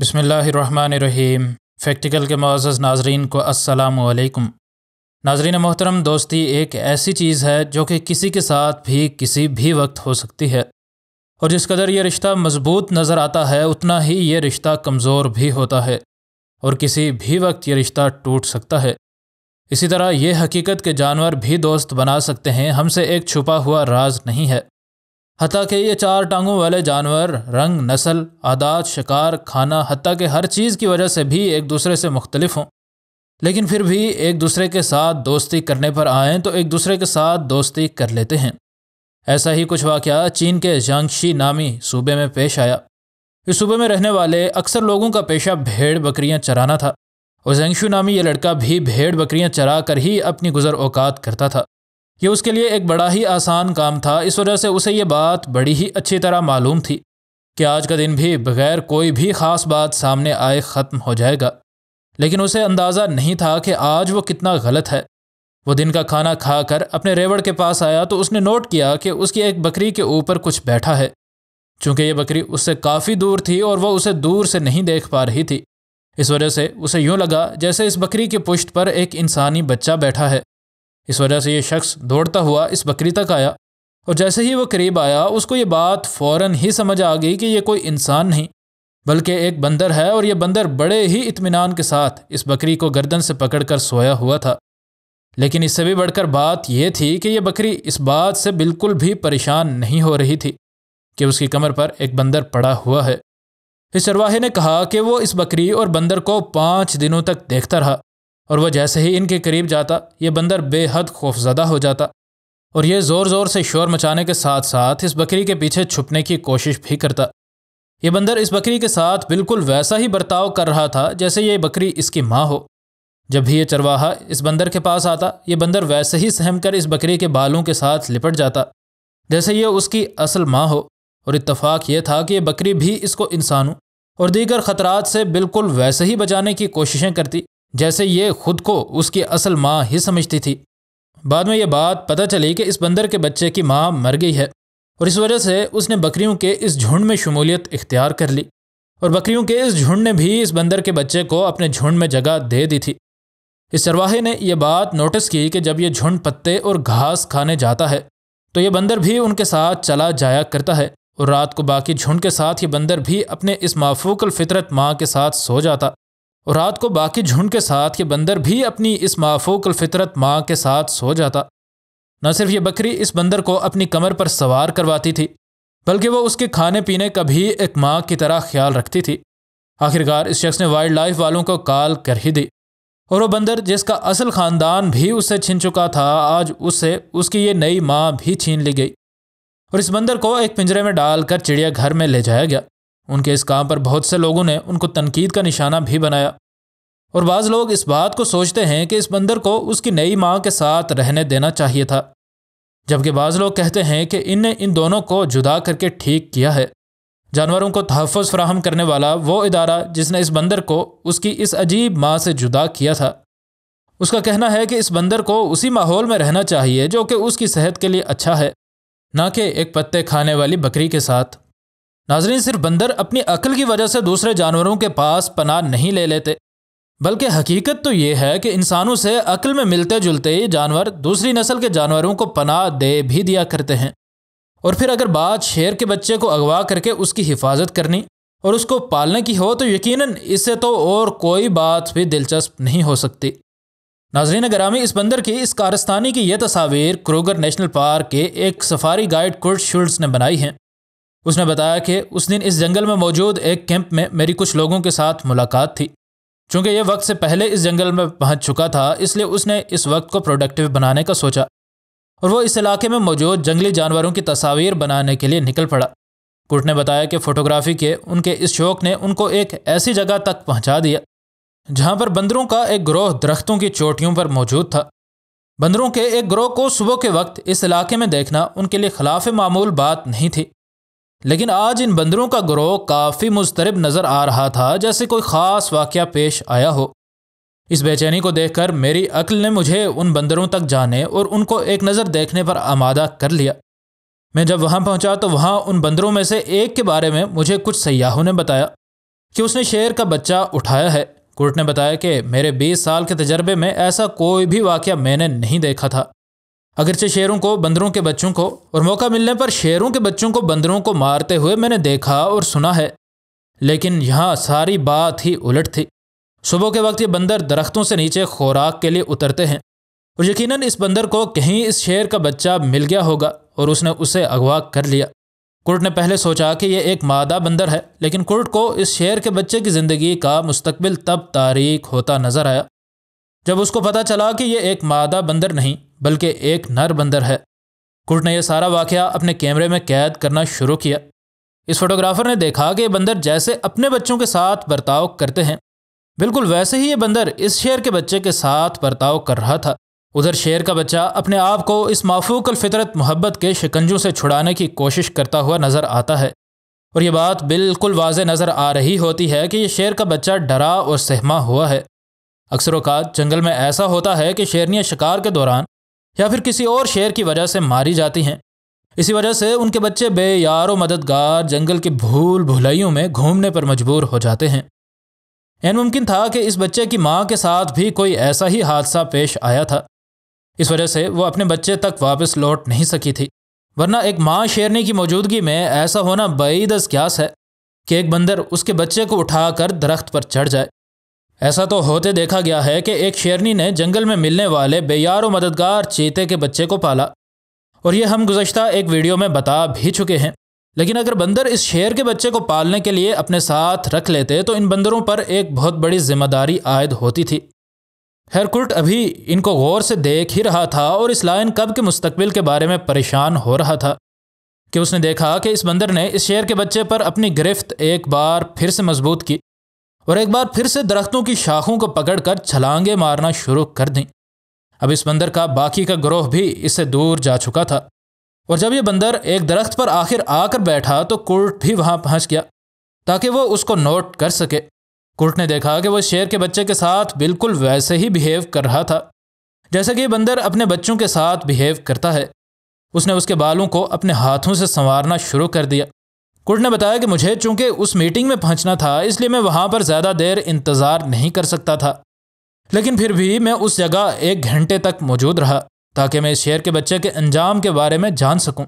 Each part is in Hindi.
बसमीम फैक्टिकल के मोज़ नाजरीन को असलकम नाजरीन मोहतरम दोस्ती एक ऐसी चीज़ है जो कि किसी के साथ भी किसी भी वक्त हो सकती है और जिस कदर ये रिश्ता मजबूत नज़र आता है उतना ही ये रिश्ता कमज़ोर भी होता है और किसी भी वक्त ये रिश्ता टूट सकता है इसी तरह ये हकीकत के जानवर भी दोस्त बना सकते हैं हमसे एक छुपा हुआ राज नहीं है हती के ये चार टांगों वाले जानवर रंग नस्ल आदात शिकार खाना हती के हर चीज़ की वजह से भी एक दूसरे से मुख्तलिफ हों लेकिन फिर भी एक दूसरे के साथ दोस्ती करने पर आएँ तो एक दूसरे के साथ दोस्ती कर लेते हैं ऐसा ही कुछ वाक़ चीन के जंगशी नामी सूबे में पेश आया इस सूबे में रहने वाले अक्सर लोगों का पेशा भेड़ बकरियां चराना था और जेंगशू नामी ये लड़का भी भेड़ बकरियां चरा कर ही अपनी गुजर औकात करता था ये उसके लिए एक बड़ा ही आसान काम था इस वजह से उसे ये बात बड़ी ही अच्छी तरह मालूम थी कि आज का दिन भी बगैर कोई भी ख़ास बात सामने आए ख़त्म हो जाएगा लेकिन उसे अंदाज़ा नहीं था कि आज वो कितना गलत है वो दिन का खाना खाकर अपने रेवड़ के पास आया तो उसने नोट किया कि उसकी एक बकरी के ऊपर कुछ बैठा है चूंकि ये बकरी उससे काफ़ी दूर थी और वह उसे दूर से नहीं देख पा रही थी इस वजह से उसे यूं लगा जैसे इस बकरी की पुष्ट पर एक इंसानी बच्चा बैठा है इस वजह से ये शख्स दौड़ता हुआ इस बकरी तक आया और जैसे ही वो करीब आया उसको ये बात फ़ौर ही समझ आ गई कि ये कोई इंसान नहीं बल्कि एक बंदर है और ये बंदर बड़े ही इत्मीनान के साथ इस बकरी को गर्दन से पकड़कर सोया हुआ था लेकिन इससे भी बढ़कर बात यह थी कि यह बकरी इस बात से बिल्कुल भी परेशान नहीं हो रही थी कि उसकी कमर पर एक बंदर पड़ा हुआ है इस चरवाहे ने कहा कि वो इस बकरी और बंदर को पाँच दिनों तक देखता रहा और वह जैसे ही इनके करीब जाता ये बंदर बेहद खौफजदा हो जाता और यह ज़ोर ज़ोर से शोर मचाने के साथ साथ इस बकरी के पीछे छुपने की कोशिश भी करता ये बंदर इस बकरी के साथ बिल्कुल वैसा ही बर्ताव कर रहा था जैसे ये बकरी इसकी माँ हो जब भी ये चरवाहा इस बंदर के पास आता ये बंदर वैसे ही सहम कर इस बकरी के बालों के साथ लिपट जाता जैसे ये उसकी असल माँ हो और इतफाक़ ये था कि यह बकरी भी इसको इंसानों और दीगर खतरात से बिल्कुल वैसे ही बचाने की कोशिशें करती जैसे ये खुद को उसकी असल माँ ही समझती थी बाद में यह बात पता चली कि इस बंदर के बच्चे की माँ मर गई है और इस वजह से उसने बकरियों के इस झुंड में शमूलियत इख्तियार कर ली और बकरियों के इस झुंड ने भी इस बंदर के बच्चे को अपने झुंड में जगह दे दी थी इस चरवाहे ने यह बात नोटिस की कि जब यह झुंड पत्ते और घास खाने जाता है तो यह बंदर भी उनके साथ चला जाया करता है और रात को बाकी झुंड के साथ ये बंदर भी अपने इस माफूकल फितरत माँ के साथ सो जाता रात को बाकी झुंड के साथ ये बंदर भी अपनी इस माफूक फितरत माँ के साथ सो जाता न सिर्फ ये बकरी इस बंदर को अपनी कमर पर सवार करवाती थी बल्कि वह उसके खाने पीने का भी एक माँ की तरह ख्याल रखती थी आखिरकार इस शख्स ने वाइल्ड लाइफ वालों को कॉल कर ही दी और वह बंदर जिसका असल ख़ानदान भी उससे छिन चुका था आज उससे उसकी ये नई माँ भी छीन ली गई और इस बंदर को एक पिंजरे में डालकर चिड़ियाघर में ले जाया गया उनके इस काम पर बहुत से लोगों ने उनको तनकीद का निशाना भी बनाया और बाज़ लोग इस बात को सोचते हैं कि इस बंदर को उसकी नई माँ के साथ रहने देना चाहिए था जबकि बाज़ लोग कहते हैं कि इनने इन दोनों को जुदा करके ठीक किया है जानवरों को तहफ़ फ्राहम करने वाला वो इदारा जिसने इस बंदर को उसकी इस अजीब माँ से जुदा किया था उसका कहना है कि इस बंदर को उसी माहौल में रहना चाहिए जो कि उसकी सेहत के लिए अच्छा है ना कि एक पत्ते खाने वाली बकरी के साथ नाजरीन सिर्फ बंदर अपनी अकल की वजह से दूसरे जानवरों के पास पनाह नहीं ले लेते बल्कि हकीकत तो ये है कि इंसानों से अकल में मिलते जुलते ही जानवर दूसरी नस्ल के जानवरों को पनाह दे भी दिया करते हैं और फिर अगर बात शेर के बच्चे को अगवा करके उसकी हिफाजत करनी और उसको पालने की हो तो यकीनन इससे तो और कोई बात भी दिलचस्प नहीं हो सकती नाजरीन ग्रामी इस बंदर की इस कारस्तानी की यह तस्वीर क्रोगर नेशनल पार्क के एक सफारी गाइड कुर्ट शुल्स ने बनाई हैं उसने बताया कि उस दिन इस जंगल में मौजूद एक कैंप में मेरी कुछ लोगों के साथ मुलाकात थी चूँकि यह वक्त से पहले इस जंगल में पहुँच चुका था इसलिए उसने इस वक्त को प्रोडक्टिव बनाने का सोचा और वो इस इलाके में मौजूद जंगली जानवरों की तस्वीर बनाने के लिए निकल पड़ा कुट ने बताया कि फ़ोटोग्राफी के उनके इस शौक़ ने उनको एक ऐसी जगह तक पहुँचा दिया जहाँ पर बंदरों का एक ग्रोह दरख्तों की चोटियों पर मौजूद था बंदरों के एक ग्रोह को सुबह के वक्त इस इलाके में देखना उनके लिए खिलाफ मामूल बात नहीं थी लेकिन आज इन बंदरों का ग्रोह काफ़ी मुस्तरब नज़र आ रहा था जैसे कोई ख़ास वाक़ पेश आया हो इस बेचैनी को देखकर मेरी अक्ल ने मुझे उन बंदरों तक जाने और उनको एक नज़र देखने पर आमादा कर लिया मैं जब वहाँ पहुँचा तो वहाँ उन बंदरों में से एक के बारे में मुझे कुछ सयाहों ने बताया कि उसने शेर का बच्चा उठाया है कोर्ट ने बताया कि मेरे 20 साल के तजर्बे में ऐसा कोई भी वाक़ मैंने नहीं देखा था अगरचे शेरों को बंदरों के बच्चों को और मौका मिलने पर शेरों के बच्चों को बंदरों को मारते हुए मैंने देखा और सुना है लेकिन यहाँ सारी बात ही उलट थी सुबह के वक्त ये बंदर दरख्तों से नीचे खुराक के लिए उतरते हैं और यकीनन इस बंदर को कहीं इस शेर का बच्चा मिल गया होगा और उसने उसे अगवा कर लिया कुर्ट ने पहले सोचा कि यह एक मादा बंदर है लेकिन कुर्ट को इस शेर के बच्चे की ज़िंदगी का मुस्तबिल तब तारीख होता नज़र आया जब उसको पता चला कि यह एक मादा बंदर नहीं बल्कि एक नर बंदर है कुट ने यह सारा वाक़ अपने कैमरे में कैद करना शुरू किया इस फोटोग्राफर ने देखा कि बंदर जैसे अपने बच्चों के साथ बर्ताव करते हैं बिल्कुल वैसे ही ये बंदर इस शेर के बच्चे के साथ बर्ताव कर रहा था उधर शेर का बच्चा अपने आप को इस माफूक फितरत मोहब्बत के शिकंजों से छुड़ाने की कोशिश करता हुआ नज़र आता है और ये बात बिल्कुल वाज नज़र आ रही होती है कि यह शेर का बच्चा डरा और सहमा हुआ है अक्सर अक्सरोकात जंगल में ऐसा होता है कि शेरनियाँ शिकार के दौरान या फिर किसी और शेर की वजह से मारी जाती हैं इसी वजह से उनके बच्चे बे यार मददगार जंगल की भूल भुलाइयों में घूमने पर मजबूर हो जाते हैं यह मुमकिन था कि इस बच्चे की माँ के साथ भी कोई ऐसा ही हादसा पेश आया था इस वजह से वो अपने बच्चे तक वापस लौट नहीं सकी थी वरना एक माँ शेरनी की मौजूदगी में ऐसा होना बईदस क्यास है कि एक बंदर उसके बच्चे को उठाकर दरख्त पर चढ़ जाए ऐसा तो होते देखा गया है कि एक शेरनी ने जंगल में मिलने वाले बेयार मददगार चीते के बच्चे को पाला और ये हम गुजशत एक वीडियो में बता भी चुके हैं लेकिन अगर बंदर इस शेर के बच्चे को पालने के लिए अपने साथ रख लेते तो इन बंदरों पर एक बहुत बड़ी जिम्मेदारी आयद होती थी हेरकुल्ट अभी इनको गौर से देख ही रहा था और इस लायन कब के मुस्तबिल के बारे में परेशान हो रहा था कि उसने देखा कि इस बंदर ने इस शेर के बच्चे पर अपनी गिरफ्त एक बार फिर से मजबूत की और एक बार फिर से दरख्तों की शाखों को पकड़कर छलांगे मारना शुरू कर दी अब इस बंदर का बाकी का ग्रोह भी इससे दूर जा चुका था और जब यह बंदर एक दरख्त पर आखिर आकर बैठा तो कुर्ट भी वहां पहुंच गया ताकि वो उसको नोट कर सके कुर्ट ने देखा कि वह शेर के बच्चे के साथ बिल्कुल वैसे ही बिहेव कर रहा था जैसे कि बंदर अपने बच्चों के साथ बिहेव करता है उसने उसके बालों को अपने हाथों से संवारना शुरू कर दिया कुर्ट ने बताया कि मुझे चूंकि उस मीटिंग में पहुंचना था इसलिए मैं वहां पर ज़्यादा देर इंतज़ार नहीं कर सकता था लेकिन फिर भी मैं उस जगह एक घंटे तक मौजूद रहा ताकि मैं इस शेर के बच्चे के अंजाम के बारे में जान सकूं।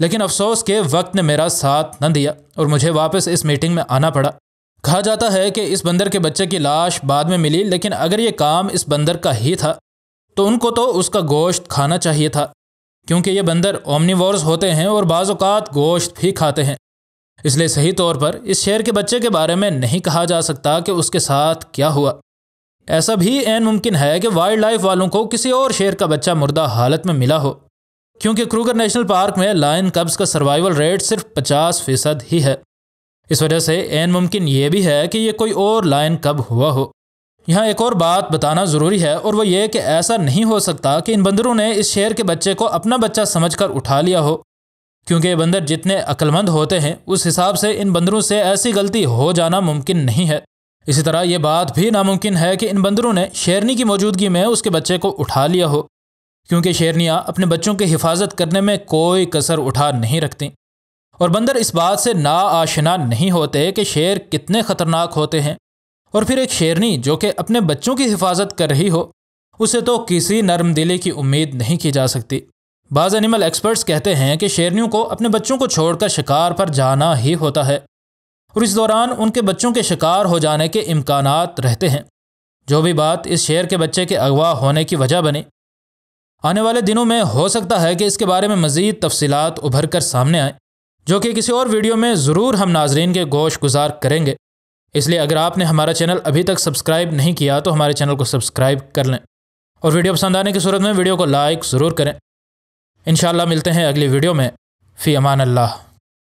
लेकिन अफसोस के वक्त ने मेरा साथ न दिया और मुझे वापस इस मीटिंग में आना पड़ा कहा जाता है कि इस बंदर के बच्चे की लाश बाद में मिली लेकिन अगर ये काम इस बंदर का ही था तो उनको तो उसका गोश्त खाना चाहिए था क्योंकि ये बंदर ओमनीवर्स होते हैं और बाज़ात गोश्त भी खाते हैं इसलिए सही तौर पर इस शेर के बच्चे के बारे में नहीं कहा जा सकता कि उसके साथ क्या हुआ ऐसा भी एन मुमकिन है कि वाइल्ड लाइफ वालों को किसी और शेर का बच्चा मुर्दा हालत में मिला हो क्योंकि क्रूगर नेशनल पार्क में लायन कब्स का सर्वाइवल रेट सिर्फ 50 फीसद ही है इस वजह से एन मुमकिन ये भी है कि ये कोई और लायन कब हुआ हो यहाँ एक और बात बताना ज़रूरी है और वो ये कि ऐसा नहीं हो सकता कि इन बंदरों ने इस शेर के बच्चे को अपना बच्चा समझकर उठा लिया हो क्योंकि बंदर जितने अक्लमंद होते हैं उस हिसाब से इन बंदरों से ऐसी गलती हो जाना मुमकिन नहीं है इसी तरह ये बात भी नामुमकिन है कि इन बंदरों ने शेरनी की मौजूदगी में उसके बच्चे को उठा लिया हो क्योंकि शेरनियाँ अपने बच्चों की हिफाजत करने में कोई कसर उठा नहीं रखती और बंदर इस बात से आशना नहीं होते कि शेर कितने ख़तरनाक होते हैं और फिर एक शेरनी जो कि अपने बच्चों की हिफाजत कर रही हो उसे तो किसी नरम दिली की उम्मीद नहीं की जा सकती बाज़ एनिमल एक्सपर्ट्स कहते हैं कि शेरनियों को अपने बच्चों को छोड़कर शिकार पर जाना ही होता है और इस दौरान उनके बच्चों के शिकार हो जाने के इम्कान रहते हैं जो भी बात इस शेर के बच्चे के अगवा होने की वजह बने आने वाले दिनों में हो सकता है कि इसके बारे में मज़ीद तफसीत उभर कर सामने आए जो कि किसी और वीडियो में ज़रूर हम नाजरन के गोश गुजार करेंगे इसलिए अगर आपने हमारा चैनल अभी तक सब्सक्राइब नहीं किया तो हमारे चैनल को सब्सक्राइब कर लें और वीडियो पसंद आने की सूरत में वीडियो को लाइक ज़रूर करें इनशाला मिलते हैं अगली वीडियो में फ़ी अमान अल्लाह